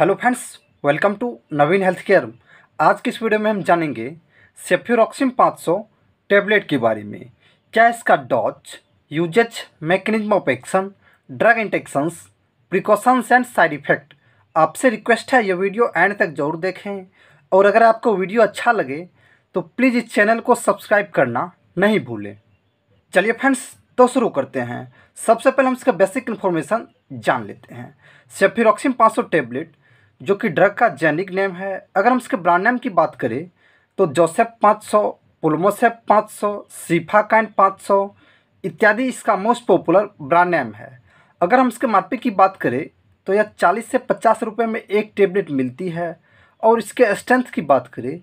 hello friends welcome to Naveen health care आज की इस वीडियो में हम जानेंगे सेफ्यूरोक्सिम 500 टेबलेट के बारे में क्या इसका डॉच uses mechanism of action drug interactions precautions and side effect आपसे रिक्वेस्ट है ये वीडियो एंड तक जरूर देखें और अगर आपको वीडियो अच्छा लगे तो प्लीज़ इस चैनल को सब्सक्राइब करना नहीं भूलें चलिए फ्रेंड्स तो शुरू करते हैं सबसे पहले हम इसका बेसिक इन्फॉर्मेशन जान लेते हैं सेफ्यूरोक्सिम 500 टेबलेट जो कि ड्रग का जैनिक नेम है अगर हम इसके ब्रांड नेम की बात करें तो जोसेफ पाँच सौ पुलमोसेफ पाँच सौ सीफाकाइन पाँच सौ इत्यादि इसका मोस्ट पॉपुलर ब्रांड नेम है अगर हम इसके मापे की बात करें तो यह चालीस से पचास रुपये में एक टेबलेट मिलती है और इसके स्ट्रेंथ की बात करें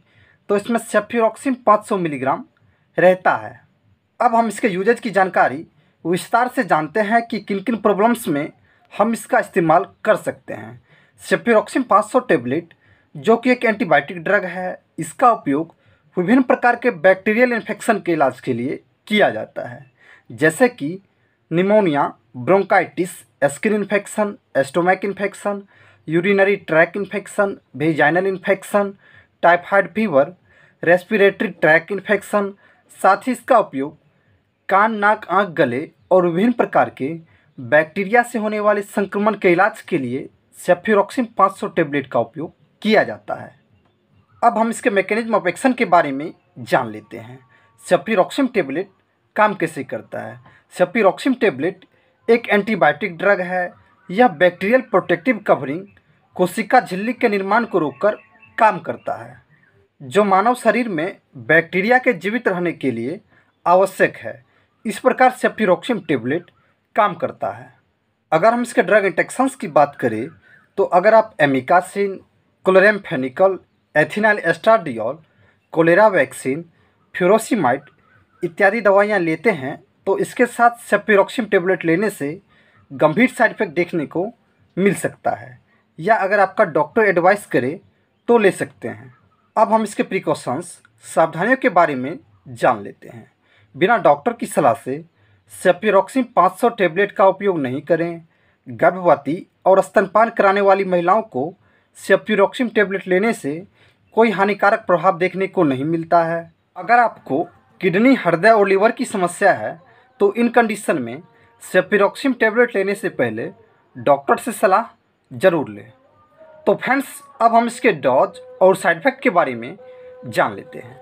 तो इसमें सेफ्यूरोक्सिन 500 मिलीग्राम रहता है अब हम इसके यूजेज की जानकारी विस्तार से जानते हैं कि किन किन प्रॉब्लम्स में हम इसका इस्तेमाल कर सकते हैं पाँच 500 टेबलेट जो कि एक एंटीबायोटिक ड्रग है इसका उपयोग विभिन्न प्रकार के बैक्टीरियल इन्फेक्शन के इलाज के लिए किया जाता है जैसे कि pneumonia bronchitis skin infection stomach infection urinary tract infection vaginal infection typhoid fever respiratory tract infection साथ ही इसका उपयोग कान नाक आँख गले और विभिन्न प्रकार के बैक्टीरिया से होने वाले संक्रमण के इलाज के लिए पाँच 500 टेबलेट का उपयोग किया जाता है अब हम इसके मैकेनिज्म ऑफ एक्शन के बारे में जान लेते हैं सेफ्यूरोक्सिन टेबलेट काम कैसे करता है सेफ्यूरोक्सिन टेबलेट एक एंटीबायोटिक ड्रग है यह बैक्टीरियल प्रोटेक्टिव कवरिंग कोशिका झिल्ली के निर्माण को रोककर काम करता है जो मानव शरीर में बैक्टीरिया के जीवित रहने के लिए आवश्यक है इस प्रकार सेफ्यूरोक्सिन टेबलेट काम करता है अगर हम इसके ड्रग इंटेक्शंस की बात करें तो अगर आप amikacin chloramphenicol ethinyl estradiol cholera vaccine furosemide इत्यादि दवाइयाँ लेते हैं तो इसके साथ सेप्यूरोक्सिम टेबलेट लेने से गंभीर साइड इफेक्ट देखने को मिल सकता है या अगर आपका डॉक्टर एडवाइस करे तो ले सकते हैं अब हम इसके प्रिकॉशंस सावधानियों के बारे में जान लेते हैं बिना डॉक्टर की सलाह से सेप्यूरोक्सिम 500 टेबलेट का उपयोग नहीं करें गर्भवती और स्तनपान कराने वाली महिलाओं को सेप्यूरोक्सिम टेबलेट लेने से कोई हानिकारक प्रभाव देखने को नहीं मिलता है अगर आपको किडनी हृदय और लीवर की समस्या है तो इन कंडीशन में सेप्यूरोक्सिम टेबलेट लेने से पहले डॉक्टर से सलाह ज़रूर लें तो फ्रेंड्स अब हम इसके डॉज और साइड इफेक्ट के बारे में जान लेते हैं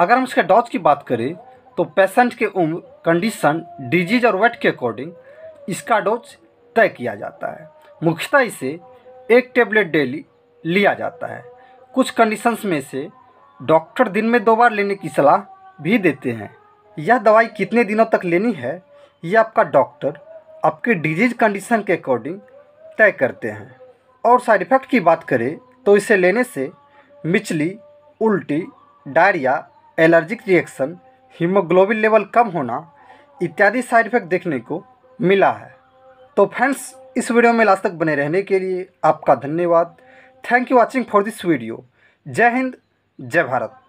अगर हम इसके डॉज की बात करें तो पेशेंट के उम्र कंडीशन डिजीज और वेट के अकॉर्डिंग इसका डोज तय किया जाता है मुख्यतः इसे एक टेबलेट डेली लिया जाता है कुछ कंडीशंस में से डॉक्टर दिन में दो बार लेने की सलाह भी देते हैं यह दवाई कितने दिनों तक लेनी है यह आपका डॉक्टर आपके डिजीज कंडीशन के अकॉर्डिंग तय करते हैं और साइड इफ़ेक्ट की बात करें तो इसे लेने से मिचली उल्टी diarrhoea allergic reaction haemoglobin level कम होना इत्यादि साइड इफ़ेक्ट देखने को मिला है तो फ्रेंड्स इस वीडियो में लास्ट तक बने रहने के लिए आपका धन्यवाद thank you watching for this video जय हिंद जय भारत